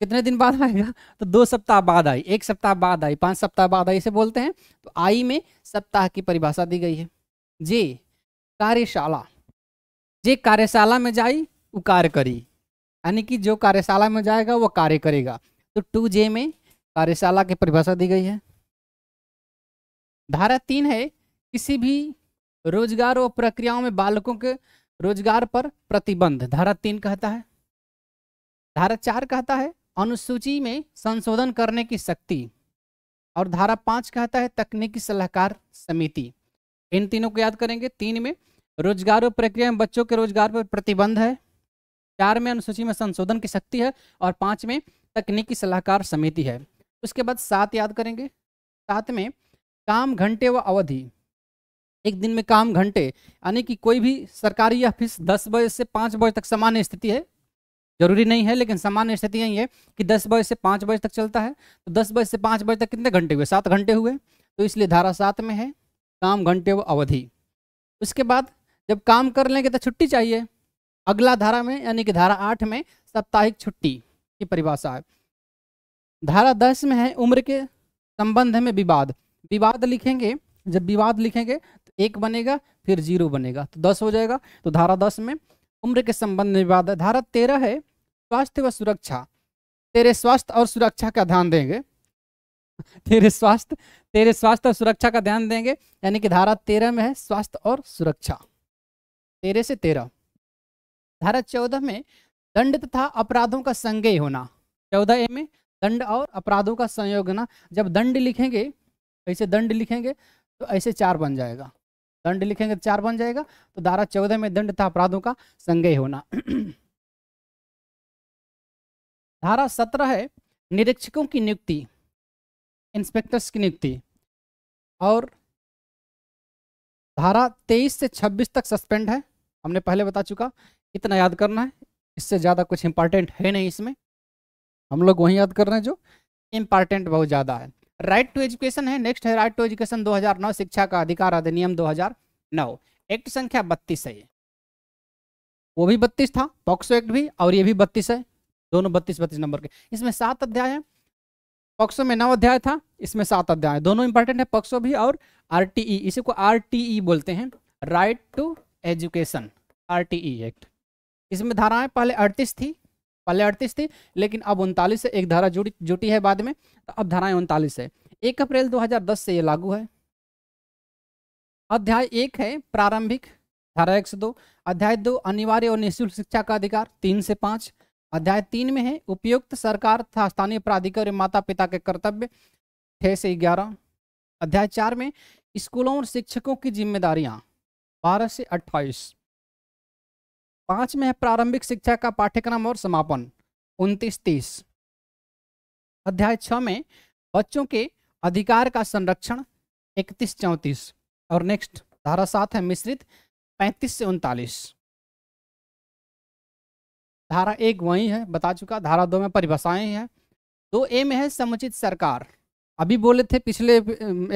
A: कितने दिन बाद आएगा तो दो सप्ताह बाद आई एक सप्ताह बाद आई पांच सप्ताह बाद आई इसे बोलते हैं तो आई में सप्ताह की परिभाषा दी गई है जे कार्यशाला जे कार्यशाला में जाई वो कार्य करी यानी कि जो कार्यशाला में जाएगा वो कार्य करेगा तो टू जे में कार्यशाला की परिभाषा दी गई है
B: धारा तीन है किसी भी रोजगार और प्रक्रियाओं में बालकों के रोजगार पर प्रतिबंध धारा तीन कहता है
A: धारा चार कहता है अनुसूची में संशोधन करने की शक्ति और धारा पाँच कहता है तकनीकी सलाहकार समिति इन तीनों को याद करेंगे तीन में रोजगार और प्रक्रिया में बच्चों के रोजगार पर प्रतिबंध है चार में अनुसूची में संशोधन की शक्ति है और पाँच में तकनीकी सलाहकार समिति है उसके बाद सात याद करेंगे सात में काम घंटे व अवधि एक दिन में काम घंटे यानी कि कोई भी सरकारी ऑफिस दस बजे से पाँच बजे तक सामान्य स्थिति है जरूरी नहीं है लेकिन सामान्य स्थिति यही है कि दस बजे से पाँच बजे तक चलता है तो दस बजे से पाँच बजे तक कितने घंटे हुए सात घंटे हुए तो इसलिए धारा सात में है काम घंटे व अवधि उसके बाद जब काम कर लेंगे तो छुट्टी चाहिए अगला धारा में यानी कि धारा आठ में साप्ताहिक छुट्टी की परिभाषा है धारा दस में है उम्र के संबंध में विवाद विवाद लिखेंगे जब विवाद लिखेंगे तो एक बनेगा फिर जीरो बनेगा तो दस हो जाएगा तो धारा दस में उम्र के संबंध में विवाद धारा तेरह है स्वास्थ्य व सुरक्षा तेरे स्वास्थ्य और सुरक्षा का ध्यान देंगे तेरे स्वास्थ्य तेरे स्वास्थ्य और सुरक्षा का ध्यान देंगे यानी कि धारा तेरह में है स्वास्थ्य और सुरक्षा तेरह से तेरह धारा चौदह में दंड तथा अपराधों का संज्ञ होना चौदह ए में दंड और अपराधों का संयोग होना जब दंड लिखेंगे ऐसे दंड लिखेंगे तो ऐसे चार बन जाएगा दंड लिखेंगे तो चार बन जाएगा तो धारा चौदह में दंड तथा अपराधों का संज्ञ होना
B: धारा सत्रह है निरीक्षकों की नियुक्ति इंस्पेक्टर्स की नियुक्ति और धारा तेईस से छब्बीस
A: तक सस्पेंड है हमने पहले बता चुका इतना याद करना है इससे ज़्यादा कुछ इंपॉर्टेंट है नहीं इसमें हम लोग वही याद कर रहे हैं जो इम्पॉर्टेंट बहुत ज़्यादा है राइट टू एजुकेशन है नेक्स्ट है राइट टू एजुकेशन 2009 शिक्षा का अधिकार अधिनियम 2009 एक्ट संख्या बत्तीस है ये वो भी बत्तीस था पॉक्सो एक्ट भी और ये भी बत्तीस है दोनों बत्तीस बत्तीस नंबर के इसमें सात अध्याय है पक्सो में नौ अध्याय था इसमें सात अध्याय दोनों इंपॉर्टेंट है पक्सो भी और आर e। इसी को आर e बोलते हैं right to education R act इसमें धाराएं पहले अड़तीस थी पहले अड़तीस थी लेकिन अब उनतालीस से एक धारा जुड़ी जुटी है बाद में तो अब धाराएं उनतालीस है एक अप्रैल 2010 से ये लागू है अध्याय एक है प्रारंभिक धारा एक से दो अध्याय दो अनिवार्य और निःशुल्क शिक्षा का अधिकार तीन से पाँच अध्याय तीन में है उपयुक्त सरकार तथा स्थानीय प्राधिकरण माता पिता के कर्तव्य छह से ग्यारह अध्याय चार में स्कूलों और शिक्षकों की जिम्मेदारियां बारह से अट्ठाईस पांच में है प्रारंभिक शिक्षा का पाठ्यक्रम और समापन उनतीस तीस अध्याय छ में बच्चों के अधिकार
B: का संरक्षण इकतीस चौंतीस और नेक्स्ट धारा सात है मिश्रित पैंतीस से उनतालीस धारा एक वही है बता
A: चुका धारा दो में परिभाषाएं हैं दो ए में है समुचित सरकार अभी बोले थे पिछले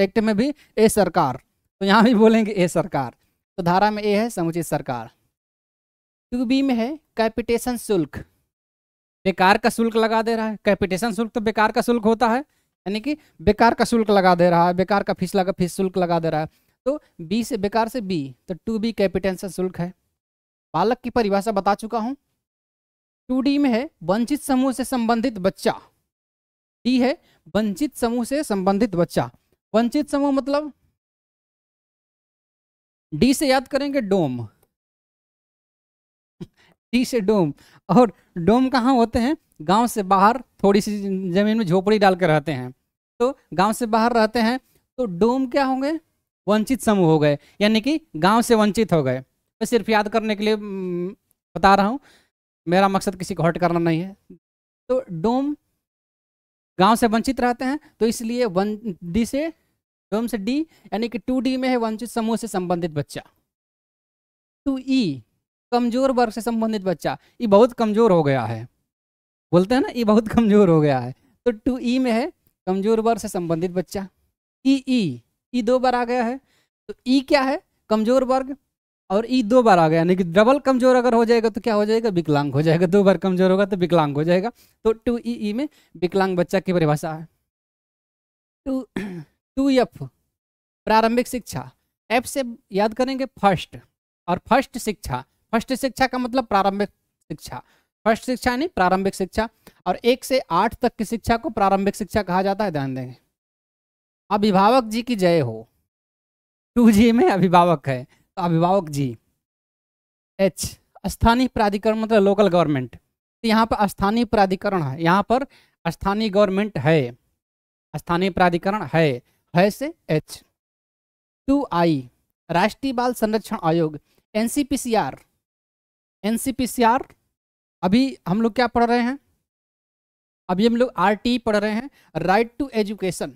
A: एक्ट में भी ए सरकार तो यहाँ भी बोलेंगे ए सरकार तो धारा में ए है समुचित सरकार टू बी में है कैपिटेशन शुल्क बेकार का शुल्क लगा दे रहा है कैपिटेशन शुल्क तो बेकार का शुल्क होता है यानी कि बेकार का शुल्क लगा दे रहा है बेकार का फीस लगा फीस शुल्क लगा दे रहा है तो बी से बेकार से बी तो टू बी कैपिटेशन शुल्क है बालक की परिभाषा बता चुका हूँ टू डी में है वंचित समूह से संबंधित बच्चा डी है वंचित समूह से संबंधित बच्चा
B: वंचित समूह मतलब डी से याद करेंगे डोम डी से डोम और डोम कहाँ होते
A: हैं गांव से बाहर थोड़ी सी जमीन में झोपड़ी डाल के रहते हैं तो गांव से बाहर रहते हैं तो डोम क्या होंगे वंचित समूह हो गए यानी कि गांव से वंचित हो गए मैं सिर्फ याद करने के लिए बता रहा हूँ मेरा मकसद किसी को हर्ट करना नहीं है तो डोम गांव से वंचित रहते हैं तो इसलिए वन डी से डोम से डी यानी कि टू डी में है वंचित समूह से संबंधित बच्चा टू ई कमजोर वर्ग से संबंधित बच्चा ये बहुत कमजोर हो गया है बोलते हैं ना ये बहुत कमजोर हो गया है तो टू ई में है कमजोर वर्ग से संबंधित बच्चा ई ई ई दो बार आ गया है तो ई क्या है कमजोर वर्ग और ई दो बार आ गया यानी कि डबल कमजोर अगर हो जाएगा तो क्या हो जाएगा विकलांग हो जाएगा दो बार कमजोर होगा तो विकलांग हो जाएगा तो टू ई ई में विकलांग बच्चा की परिभाषा है टू टू एफ प्रारंभिक शिक्षा एफ से याद करेंगे फर्स्ट और फर्स्ट शिक्षा फर्स्ट शिक्षा का मतलब प्रारंभिक शिक्षा फर्स्ट शिक्षा यानी प्रारंभिक शिक्षा और एक से आठ तक की शिक्षा को प्रारंभिक शिक्षा कहा जाता है ध्यान देंगे अभिभावक जी की जय हो टू जी में अभिभावक है अभिभावक जी एच स्थानीय प्राधिकरण मतलब लोकल गवर्नमेंट तो यहाँ पर स्थानीय प्राधिकरण है यहाँ पर स्थानीय गवर्नमेंट है स्थानीय प्राधिकरण है है से एच टू आई राष्ट्रीय बाल संरक्षण आयोग एन एनसीपीसीआर अभी हम लोग क्या पढ़ रहे हैं अभी हम लोग आर पढ़ रहे हैं right to education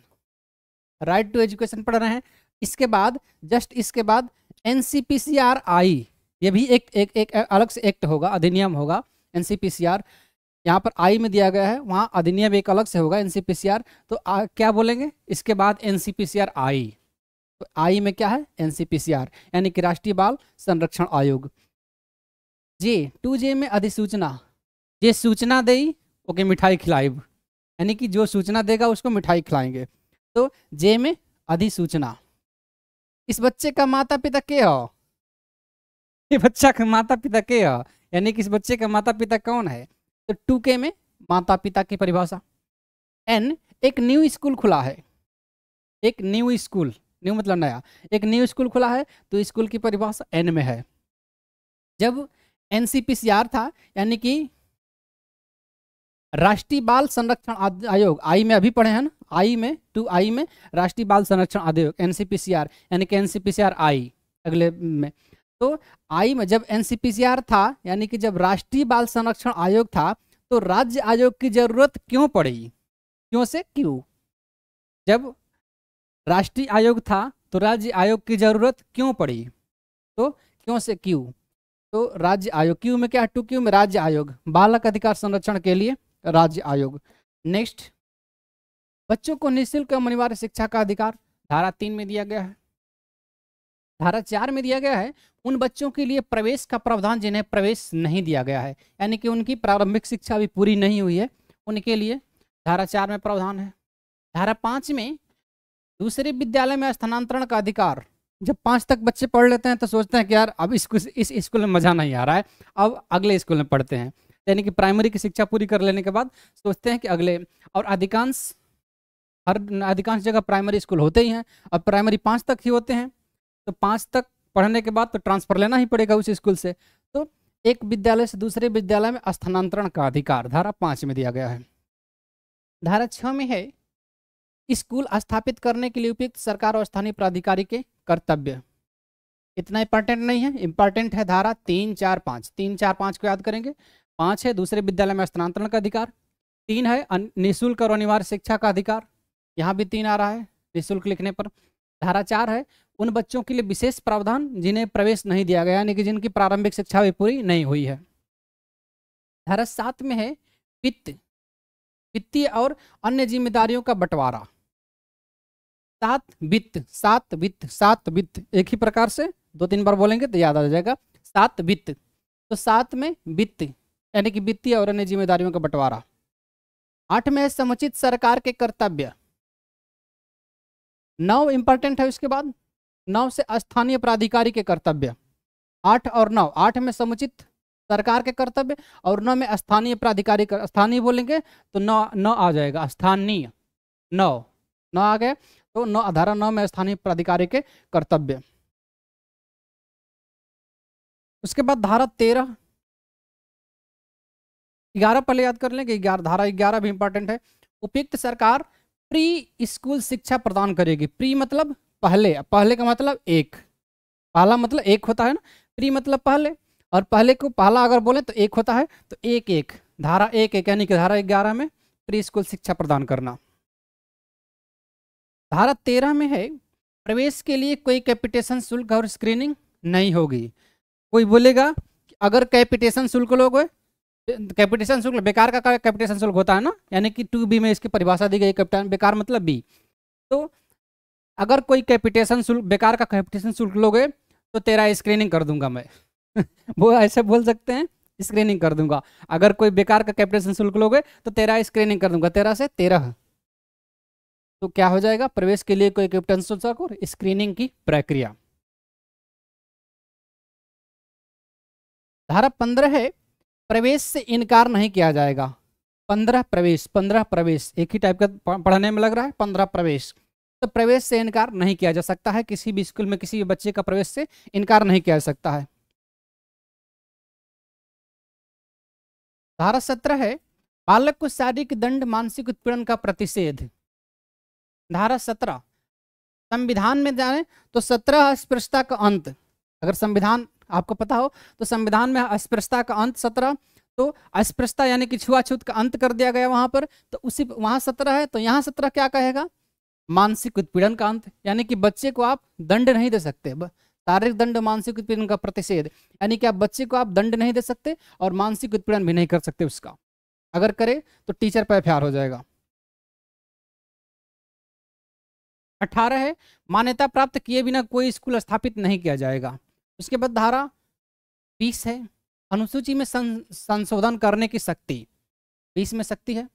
A: right to education पढ़ रहे हैं इसके बाद जस्ट इसके बाद एन आई ये भी एक एक एक अलग से एक्ट होगा अधिनियम होगा एन यहाँ पर आई में दिया गया है वहाँ अधिनियम एक अलग से होगा एन तो आ, क्या बोलेंगे इसके बाद एन आई तो आई में क्या है एन यानी कि राष्ट्रीय बाल संरक्षण आयोग जे टू जे में अधिसूचना जे सूचना दई ओके मिठाई खिलाई यानी कि जो सूचना देगा उसको मिठाई खिलाएंगे तो जे में अधिसूचना इस बच्चे का माता पिता के हो ये बच्चा का माता पिता के हो यानी कि इस बच्चे का माता पिता कौन है तो टू के में माता पिता की परिभाषा एन एक न्यू स्कूल खुला है एक न्यू स्कूल न्यू मतलब नया एक न्यू स्कूल खुला है तो स्कूल की परिभाषा एन में है जब एन था यानी कि राष्ट्रीय बाल संरक्षण आयोग आई में अभी पढ़े हैं ना आई में टू आई में राष्ट्रीय बाल संरक्षण आयोग एनसीपीसीआर यानी कि एनसीपीसीआर आई अगले में तो आई में जब एनसीपीसीआर था यानी कि जब राष्ट्रीय बाल संरक्षण आयोग था तो राज्य आयोग की जरूरत क्यों पड़ी क्यों से क्यों जब राष्ट्रीय आयोग था तो राज्य आयोग की जरूरत क्यों पड़ी तो क्यों से क्यों तो राज्य आयोग क्यों में क्या टू क्यों में राज्य आयोग बालक अधिकार संरक्षण के लिए राज्य आयोग नेक्स्ट बच्चों को निःशुल्क एवं अनिवार्य शिक्षा का अधिकार धारा तीन में दिया गया है धारा चार में दिया गया है उन बच्चों के लिए प्रवेश का प्रावधान जिन्हें प्रवेश नहीं दिया गया है यानी कि उनकी प्रारंभिक शिक्षा अभी पूरी नहीं हुई है उनके लिए धारा चार में प्रावधान है धारा पाँच में दूसरे विद्यालय में स्थानांतरण का अधिकार जब पाँच तक बच्चे पढ़ लेते हैं तो सोचते हैं कि यार अब इस इस स्कूल में मज़ा नहीं आ रहा है अब अगले स्कूल में पढ़ते हैं यानी कि प्राइमरी की शिक्षा पूरी कर लेने के बाद सोचते हैं कि अगले और अधिकांश हर अधिकांश जगह प्राइमरी स्कूल होते ही हैं अब प्राइमरी पाँच तक ही होते हैं तो पाँच तक पढ़ने के बाद तो ट्रांसफ़र लेना ही पड़ेगा उस स्कूल से तो एक विद्यालय से दूसरे विद्यालय में स्थानांतरण का अधिकार धारा पाँच में दिया गया है धारा छः में है स्कूल स्थापित करने के लिए उपयुक्त सरकार और स्थानीय प्राधिकारी के कर्तव्य इतना इम्पोर्टेंट नहीं है इंपॉर्टेंट है धारा तीन चार पाँच तीन चार पाँच को याद करेंगे पाँच है दूसरे विद्यालय में स्थानांतरण का अधिकार तीन है निःशुल्क और अनिवार्य शिक्षा का अधिकार यहाँ भी तीन आ रहा है निःशुल्क लिखने पर धारा चार है उन बच्चों के लिए विशेष प्रावधान जिन्हें प्रवेश नहीं दिया गया यानी
B: कि जिनकी प्रारंभिक शिक्षा भी पूरी नहीं हुई है धारा सात में है वित्त वित्तीय और अन्य जिम्मेदारियों का बंटवारा
A: सात वित्त सात वित्त सात वित्त एक ही प्रकार से दो तीन बार बोलेंगे तो याद आ जाएगा सात वित्त तो सात में वित्त यानी कि वित्तीय और अन्य जिम्मेदारियों का बंटवारा
B: आठ में समुचित सरकार के कर्तव्य नौ इंपॉर्टेंट है उसके बाद नौ से स्थानीय प्राधिकारी के कर्तव्य
A: आठ और नौ आठ में समुचित सरकार के कर्तव्य और नौ में स्थानीय प्राधिकारी स्थानीय बोलेंगे तो नौ नौ आ जाएगा स्थानीय नौ नौ आ गए तो
B: नौ अधारा नौ में स्थानीय प्राधिकारी के कर्तव्य उसके बाद धारा तेरह ग्यारह पहले याद कर लें
A: कि ग्यारह धारा ग्यारह भी इंपॉर्टेंट है उपयुक्त सरकार प्री स्कूल शिक्षा प्रदान करेगी प्री मतलब पहले पहले का मतलब एक पहला मतलब एक होता है ना प्री मतलब पहले और पहले को पहला अगर बोले तो एक होता है तो एक एक धारा एक एक यानी कि धारा ग्यारह में प्री स्कूल शिक्षा प्रदान करना धारा तेरह में है प्रवेश के लिए कोई कैपिटेशन शुल्क और स्क्रीनिंग नहीं होगी कोई बोलेगा अगर कैपिटेशन शुल्क लोगे कैपिटेशन शुल्क बेकार का कैपिटेशन शुल्क होता है ना यानी कि टू बी में इसकी परिभाषा दी गई कैपिटल बेकार मतलब बी तो अगर कोई कैपिटेशन शुल्क बेकार का कैपिटेशन शुल्क लोगे तो तेरा स्क्रीनिंग कर दूंगा मैं वो ऐसे बोल सकते हैं स्क्रीनिंग कर दूंगा अगर कोई बेकार का कैपिटेशन शुल्क
B: लोगे तो तेरा स्क्रीनिंग कर दूंगा तेरह से तेरह तो क्या हो जाएगा प्रवेश के लिए कोई कैप्टन शुल्क और स्क्रीनिंग की प्रक्रिया धारा पंद्रह है प्रवेश से इनकार नहीं किया जाएगा
A: पंद्रह प्रवेश पंद्रह प्रवेश एक ही टाइप का पढ़ने में लग रहा है पंद्रह प्रवेश तो प्रवेश
B: से इनकार नहीं किया जा सकता है किसी भी स्कूल में किसी भी बच्चे का प्रवेश से इनकार नहीं किया जा सकता है धारा सत्रह है बालक को शारीरिक दंड मानसिक उत्पीड़न का प्रतिषेध धारा सत्रह
A: संविधान में जाए तो सत्रह अस्पृश्यता का अंत अगर संविधान आपको पता हो तो संविधान में अस्पृश्यता का अंत सत्रह तो अस्पृश्यता यानी कि छुआछूत का अंत कर दिया गया वहां पर तो उसी वहां सत्रह है तो यहाँ सत्रह क्या कहेगा मानसिक उत्पीड़न का अंत यानी कि बच्चे को आप दंड नहीं दे सकते शारीरिक दंड मानसिक उत्पीड़न का प्रतिषेध
B: यानी कि आप बच्चे को आप दंड नहीं दे सकते और मानसिक उत्पीड़न भी नहीं कर सकते उसका अगर करे तो टीचर पर एफ हो जाएगा
A: अठारह है मान्यता प्राप्त किए बिना कोई स्कूल स्थापित नहीं किया जाएगा उसके बाद धारा बीस है अनुसूची में सं, संशोधन करने की शक्ति बीस
B: में शक्ति है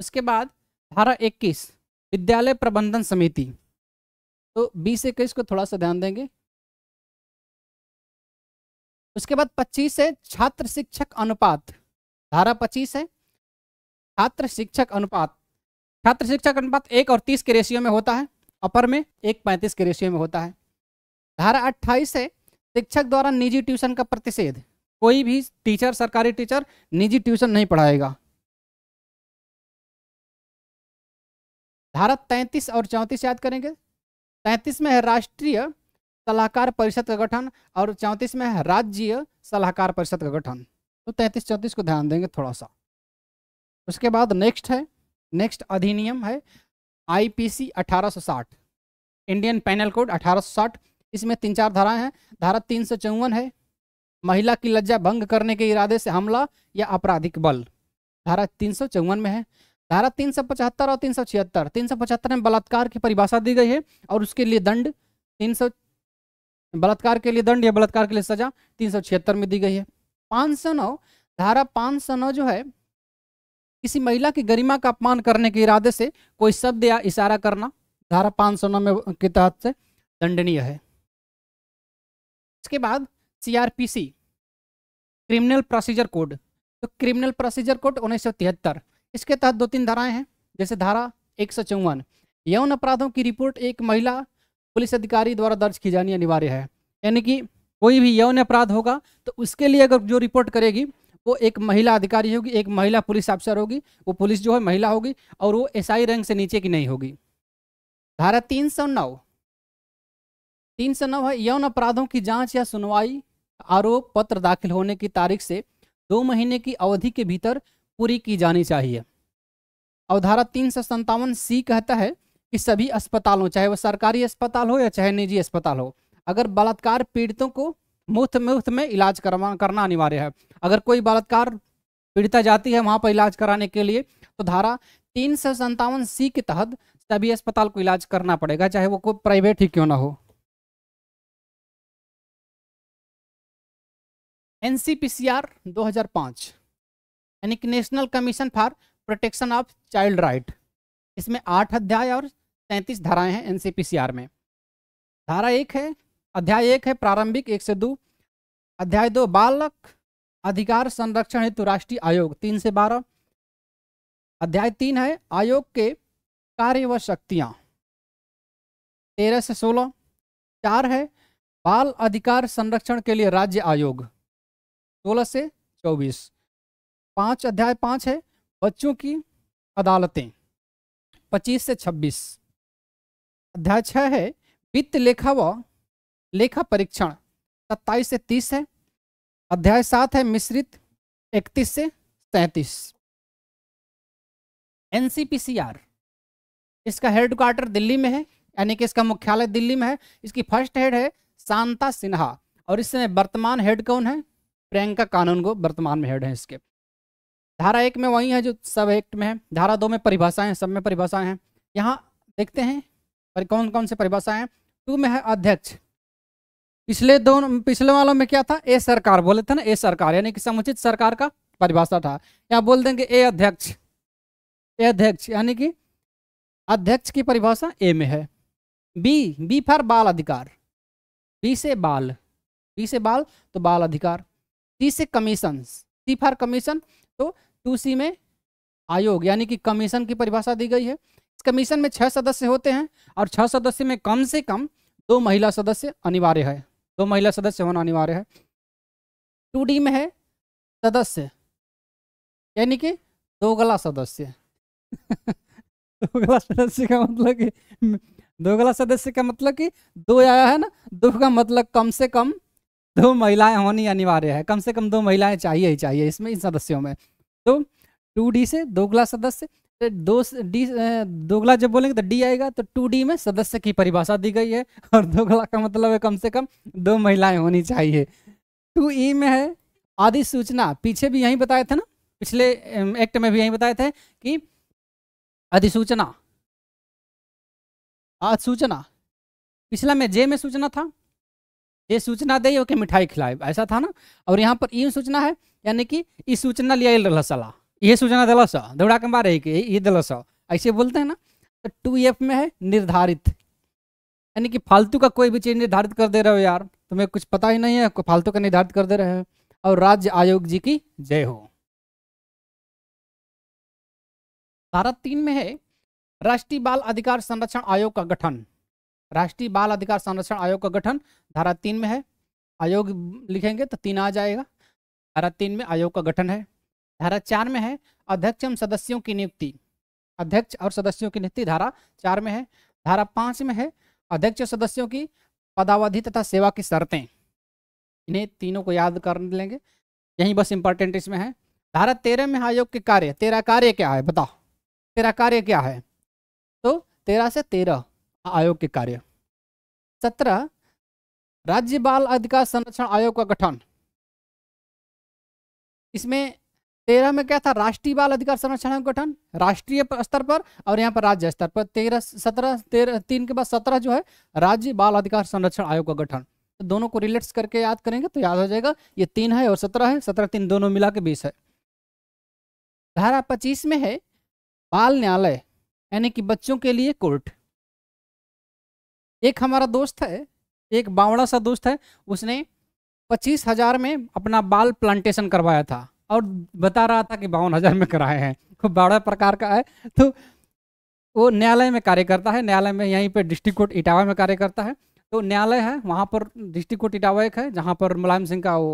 B: उसके बाद धारा इक्कीस विद्यालय प्रबंधन समिति तो बीस इक्कीस को थोड़ा सा ध्यान देंगे उसके बाद पच्चीस है छात्र शिक्षक अनुपात धारा पच्चीस है
A: छात्र शिक्षक अनुपात छात्र शिक्षक अनुपात एक और तीस के रेशियो में होता है अपर में एक पैंतीस के रेशियो में होता है धारा अट्ठाईस है शिक्षक
B: द्वारा निजी ट्यूशन का प्रतिषेध कोई भी टीचर सरकारी टीचर निजी ट्यूशन नहीं पढ़ाएगा धारा तैंतीस और चौंतीस याद करेंगे तैंतीस में है राष्ट्रीय सलाहकार परिषद का गठन और
A: चौंतीस में है राज्य सलाहकार परिषद का गठन तो तैंतीस चौंतीस को ध्यान देंगे थोड़ा सा उसके बाद नेक्स्ट है नेक्स्ट अधिनियम है आईपीसी 1860 इंडियन पैनल कोड 1860 इसमें तीन चार धाराएं हैं धारा तीन सौ चौवन है महिला की लज्जा भंग करने के इरादे से हमला या आपराधिक बल धारा तीन सौ चौवन में है धारा तीन सौ पचहत्तर और तीन सौ छिहत्तर तीन सौ पचहत्तर में बलात्कार की परिभाषा दी गई है और उसके लिए दंड तीन सौ बलात्कार के लिए दंड या बलात्कार के लिए सजा तीन सौ छिहत्तर में दी गई है पाँच सौ नौ धारा पाँच सौ नौ जो है किसी महिला की गरिमा का अपमान करने के इरादे से कोई शब्द या इशारा करना धारा पाँच सौ नौ में के तहत से दंडनीय है उसके बाद सीआरपीसी क्रिमिनल प्रोसीजर कोड तो क्रिमिनल प्रोसीजर कोड उन्नीस इसके तहत दो तीन धाराएं हैं जैसे धारा एक यौन अपराधों की रिपोर्ट एक महिला पुलिस अधिकारी द्वारा दर्ज की जानी अनिवार्य है यानी कि कोई भी यौन अपराध होगा तो उसके लिए अगर जो रिपोर्ट करेगी वो एक महिला अधिकारी होगी एक महिला पुलिस अफसर होगी वो पुलिस जो है महिला होगी और वो एसआई रैंक से नीचे की नहीं होगी धारा तीन सौ नौ तीन सौ नौ है यौन अपराधों की जांच या सुनवाई आरोप पत्र दाखिल होने की तारीख से दो महीने की अवधि के भीतर पूरी की जानी चाहिए अवधारा तीन सौ संतावन सी कहता है कि सभी अस्पतालों चाहे वह सरकारी अस्पताल हो या चाहे निजी अस्पताल हो अगर बलात्कार पीड़ितों को मुफ्त मुफ्त में इलाज करवा करना अनिवार्य है अगर कोई बलात्कार पीड़िता जाती है वहाँ पर इलाज कराने के लिए तो धारा तीन सौ संतावन सी के तहत सभी अस्पताल को इलाज
B: करना पड़ेगा चाहे वो कोई प्राइवेट ही क्यों ना हो एनसीपीसीआर 2005 दो हजार यानी कि national
A: commission for protection of child right इसमें आठ अध्याय और सैंतीस धाराएं हैं एनसीपीसीआर में धारा एक है अध्याय एक है प्रारंभिक एक से दो अध्याय दो बालक अधिकार संरक्षण हेतु राष्ट्रीय आयोग तीन से बारह
B: अध्याय तीन है आयोग के कार्य व शक्तियां तेरह से सोलह चार है बाल अधिकार संरक्षण के लिए राज्य आयोग सोलह से चौबीस पांच अध्याय पांच
A: है बच्चों की अदालतें पच्चीस से छब्बीस अध्याय छः है वित्त लेखा व लेखा परीक्षण सत्ताईस
B: से तीस है अध्याय सात है मिश्रित इकतीस से सैंतीस एनसीपीसीआर इसका हेड क्वार्टर दिल्ली
A: में है यानी कि इसका मुख्यालय दिल्ली में है इसकी फर्स्ट हेड है शांता सिन्हा और इसमें वर्तमान हेड कौन है प्रियंका कानून को वर्तमान में हेड है इसके धारा एक में वही है जो सब एक्ट में है धारा दो में परिभाषाएं सब में परिभाषाएं हैं यहाँ देखते हैं पर कौन कौन से परिभाषाएं हैं टू में है अध्यक्ष पिछले दोनों पिछले वालों में क्या था ए सरकार बोले थे ना ए सरकार यानी कि समुचित सरकार का परिभाषा था यहाँ बोल देंगे ए अध्यक्ष ए अध्यक्ष यानी कि अध्यक्ष की परिभाषा ए में है बी बी फॉर बाल अधिकार बी से बाल बी से बाल तो बाल अधिकार सी से कमीशन सी फॉर कमीशन तो टू सी में आयोग यानी कि कमीशन की परिभाषा दी गई है इस कमीशन में छह सदस्य होते हैं और छह सदस्य में कम से कम दो महिला सदस्य अनिवार्य है दो महिला सदस्य होना अनिवार्य
B: है टू डी में है सदस्य यानी कि दोगला सदस्य दोगला सदस्य का मतलब कि
A: दोगला सदस्य का मतलब कि दो आया है ना दो का मतलब कम से कम दो महिलाएं होनी अनिवार्य है कम से कम दो महिलाएं चाहिए ही चाहिए इसमें इन सदस्यों में तो टू डी से दोगला सदस्य तो दो डी दोगला जब बोलेंगे तो डी आएगा तो टू डी में सदस्य की परिभाषा दी गई है और दोगला का मतलब है कम से कम दो महिलाएं होनी चाहिए
B: टू ई में है आदि सूचना पीछे भी यही बताए थे ना पिछले एक्ट में भी यही बताए थे कि अधिसूचना आज सूचना पिछला में जे में सूचना था ये सूचना दे ओके मिठाई
A: खिलाए ऐसा था ना और यहाँ पर यूँ सूचना है यानी कि ये सूचना लिया सलाह ये सूचना दिलस दौड़ा के मारे कि ये दिलस ऐसे बोलते हैं ना तो टू एफ में है निर्धारित यानी कि फालतू का कोई भी चीज़ निर्धारित कर दे रहे हो यार तुम्हें कुछ पता ही नहीं है
B: फालतू का निर्धारित कर दे रहे हो और राज्य आयोग जी की जय हो धारा तीन में है राष्ट्रीय बाल अधिकार संरक्षण आयोग का
A: गठन राष्ट्रीय बाल अधिकार संरक्षण आयोग का गठन धारा तीन में है आयोग लिखेंगे तो तीन आ जाएगा धारा तीन में आयोग का गठन है धारा चार में है अध्यक्ष एवं सदस्यों की नियुक्ति अध्यक्ष और सदस्यों की नियुक्ति धारा चार में है धारा पाँच में है अध्यक्ष सदस्यों की पदावधि तथा सेवा की शर्तें इन्हें तीनों को याद कर लेंगे यही बस इंपॉर्टेंट इसमें है धारा तेरह में आयोग के कार्य तेरा कार्य क्या है बताओ तेरा कार्य क्या है तो तेरह से तेरह
B: आयोग के कार्य सत्रह राज्य बाल अधिकार संरक्षण आयोग का गठन इसमें तेरह में क्या था राष्ट्रीय
A: बाल अधिकार संरक्षण आयोग गठन राष्ट्रीय स्तर पर और यहाँ पर राज्य स्तर पर तेरह सत्रह तेरह तीन के बाद सत्रह जो है राज्य बाल अधिकार संरक्षण आयोग का गठन तो दोनों को रिलेट्स करके याद करेंगे तो याद हो जाएगा ये तीन है और सत्रह है सत्रह तीन दोनों मिला के बीस है धारा पच्चीस में है बाल न्यायालय यानी कि बच्चों के लिए कोर्ट एक हमारा दोस्त है एक बावड़ा सा दोस्त है उसने पच्चीस हजार में अपना बाल प्लांटेशन करवाया था और बता रहा था कि बावन हजार में कराए हैं खूब बावड़ा प्रकार का है तो वो न्यायालय में कार्य करता है न्यायालय में यहीं पर डिस्ट्रिक्ट कोर्ट इटावा में कार्य करता है तो न्यायालय है वहाँ पर डिस्ट्रिक्ट कोर्ट इटावा एक है जहाँ पर मुलायम सिंह का वो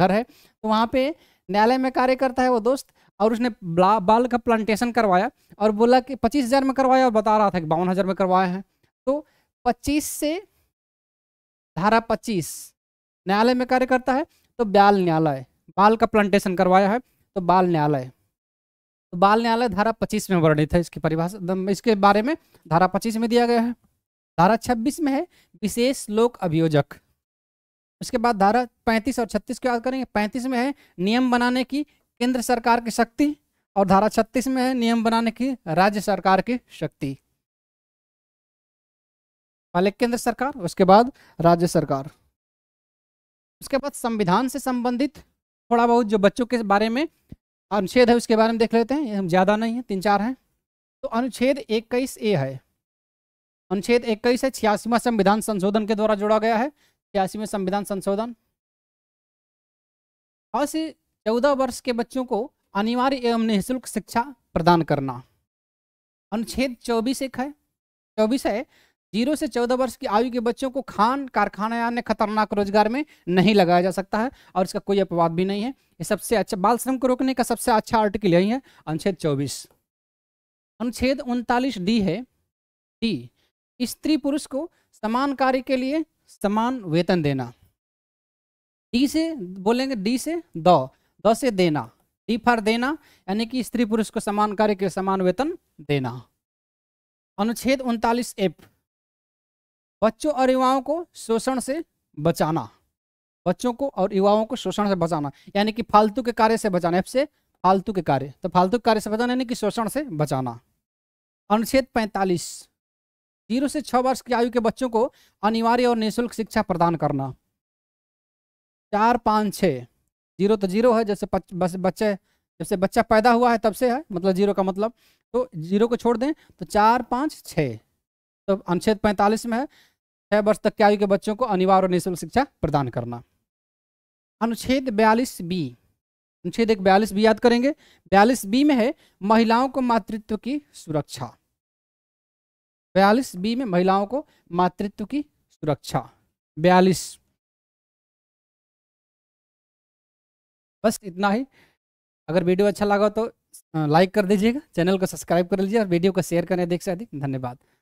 A: घर है तो वहाँ पे न्यायालय में कार्य करता है वो दोस्त और उसने बाल का प्लांटेशन करवाया और बोला कि पच्चीस हज़ार में करवाया और बता रहा था कि बावन हज़ार में करवाया है 25 से धारा 25 न्यायालय में कार्य करता है तो बाल न्यायालय बाल का प्लांटेशन करवाया है तो बाल न्यायालय तो बाल न्यायालय धारा 25 में वर्णित है इसकी परिभाषा इसके बारे में धारा 25 में दिया गया है धारा 26 में है विशेष लोक अभियोजक उसके बाद धारा 35 और 36 की बात करेंगे 35 में है नियम बनाने की केंद्र सरकार की शक्ति
B: और धारा 36 में है नियम बनाने की राज्य सरकार की शक्ति पहले केंद्र सरकार उसके बाद राज्य सरकार उसके
A: बाद संविधान से संबंधित थोड़ा बहुत जो बच्चों के बारे में अनुच्छेद है उसके बारे में देख लेते हैं हम ज़्यादा नहीं है तीन चार हैं तो अनुच्छेद इक्कीस ए है अनुच्छेद इक्कीस है छियासीवा संविधान संशोधन के द्वारा जोड़ा गया है छियासीवें संविधान संशोधन और से चौदह वर्ष के बच्चों को अनिवार्य एवं निःशुल्क शिक्षा प्रदान करना अनुच्छेद चौबीस एक है चौबीस है जीरो से चौदह वर्ष की आयु के बच्चों को खान कारखाना या अन्य खतरनाक रोजगार में नहीं लगाया जा सकता है और इसका कोई अपवाद भी नहीं है ये सबसे अच्छा बाल श्रम को रोकने का सबसे अच्छा आर्टिकल यही है अनुच्छेद चौबीस अनुच्छेद उनतालीस डी है डी स्त्री पुरुष को समान कार्य के लिए समान वेतन देना डी से बोलेंगे डी से द द से देना डी फॉर देना यानी कि स्त्री पुरुष को समान कार्य के समान वेतन देना अनुच्छेद उनतालीस एफ बच्चों और युवाओं को शोषण से बचाना बच्चों को और युवाओं को शोषण से बचाना यानी कि फालतू के कार्य से बचाना से फालतू के कार्य तो फालतू के कार्य से बचाना यानी कि शोषण से बचाना अनुच्छेद पैंतालीस जीरो से छह वर्ष की आयु के बच्चों को अनिवार्य और निःशुल्क शिक्षा प्रदान करना चार पाँच छः जीरो तो जीरो है जैसे बच्चे जब से बच्चा पैदा हुआ है तब से है मतलब जीरो का मतलब तो जीरो को छोड़ दें तो चार पाँच छः तो अनुच्छेद पैंतालीस में है छह वर्ष तक के आयु के बच्चों को अनिवार्य निःशुल्क शिक्षा प्रदान करना अनुच्छेद बयालीस बी अनुच्छेद एक बयालीस बी याद करेंगे बयालीस बी में है महिलाओं को मातृत्व की सुरक्षा बयालीस बी में
B: महिलाओं को मातृत्व की सुरक्षा बयालीस बस इतना ही अगर वीडियो अच्छा लगा तो लाइक कर दीजिएगा चैनल को सब्सक्राइब कर लीजिए और वीडियो को शेयर करें अधिक से अधिक धन्यवाद